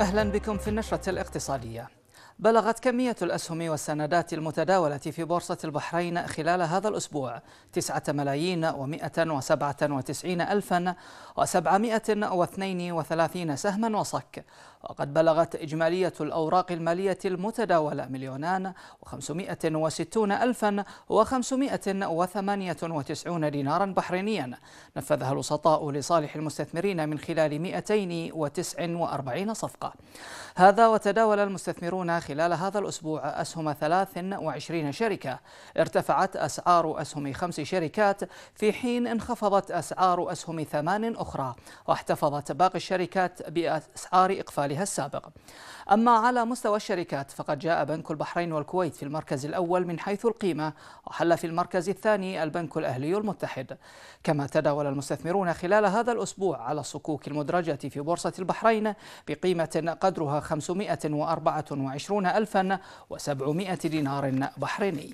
أهلا بكم في النشرة الاقتصادية بلغت كمية الأسهم والسندات المتداولة في بورصة البحرين خلال هذا الأسبوع تسعة ملايين وسبعة وتسعين الفا واثنين وثلاثين سهما وصك وقد بلغت إجمالية الأوراق المالية المتداولة مليونان وخمسمائة وستون الفا وثمانية وتسعون دينارا بحرينيا نفذها الوسطاء لصالح المستثمرين من خلال 249 صفقة هذا وتداول المستثمرون خلال هذا الأسبوع أسهم 23 شركة ارتفعت أسعار أسهم خمس شركات في حين انخفضت أسعار أسهم ثمان أخرى واحتفظت باقي الشركات بأسعار إقفالها السابق أما على مستوى الشركات فقد جاء بنك البحرين والكويت في المركز الأول من حيث القيمة وحل في المركز الثاني البنك الأهلي المتحد كما تداول المستثمرون خلال هذا الأسبوع على الصكوك المدرجة في بورصة البحرين بقيمة قدرها 524 وعشرون ألفا وسبعمائة دينار بحريني